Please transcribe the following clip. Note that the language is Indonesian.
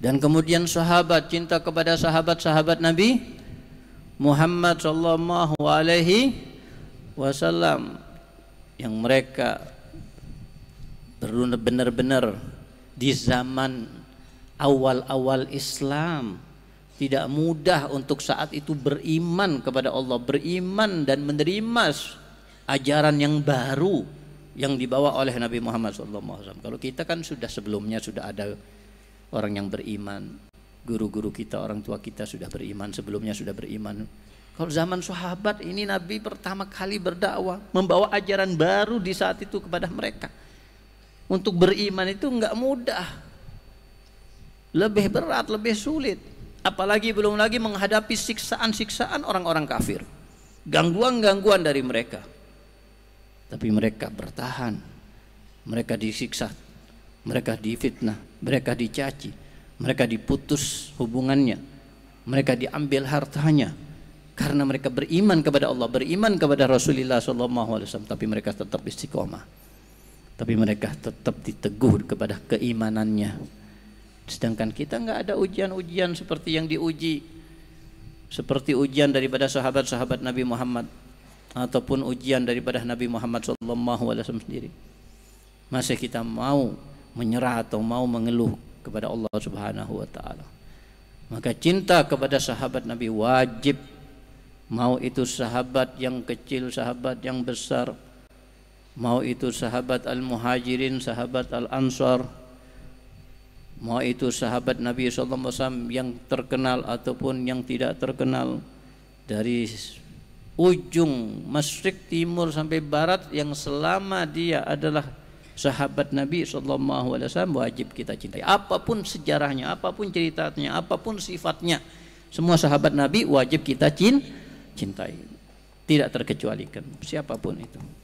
Dan kemudian sahabat cinta kepada sahabat-sahabat Nabi Muhammad sallallahu alaihi wasallam yang mereka benar-benar di zaman awal-awal Islam tidak mudah untuk saat itu beriman kepada Allah, beriman dan menerima ajaran yang baru yang dibawa oleh Nabi Muhammad SAW. Kalau kita kan sudah sebelumnya sudah ada orang yang beriman. Guru-guru kita, orang tua kita sudah beriman, sebelumnya sudah beriman. Kalau zaman sahabat ini Nabi pertama kali berdakwah, membawa ajaran baru di saat itu kepada mereka. Untuk beriman itu enggak mudah. Lebih berat, lebih sulit. Apalagi belum lagi menghadapi siksaan-siksaan orang-orang kafir. Gangguan-gangguan dari mereka. Tapi mereka bertahan. Mereka disiksa. Mereka difitnah mereka dicaci, mereka diputus hubungannya, mereka diambil hartanya karena mereka beriman kepada Allah, beriman kepada Rasulullah SAW, tapi mereka tetap istiqomah. Tapi mereka tetap diteguh kepada keimanannya. Sedangkan kita nggak ada ujian-ujian seperti yang diuji, seperti ujian daripada sahabat-sahabat Nabi Muhammad ataupun ujian daripada Nabi Muhammad SAW sendiri. Masih kita mau menyerah atau mau mengeluh kepada Allah Subhanahu wa taala. Maka cinta kepada sahabat Nabi wajib mau itu sahabat yang kecil, sahabat yang besar, mau itu sahabat al-muhajirin, sahabat al-ansar, mau itu sahabat Nabi SAW yang terkenal ataupun yang tidak terkenal dari ujung masjid Timur sampai Barat yang selama dia adalah sahabat Nabi Shallallahu Alaihi Wasallam wajib kita cintai. Apapun sejarahnya, apapun ceritanya, apapun sifatnya, semua sahabat Nabi wajib kita cintai, tidak terkecualikan siapapun itu.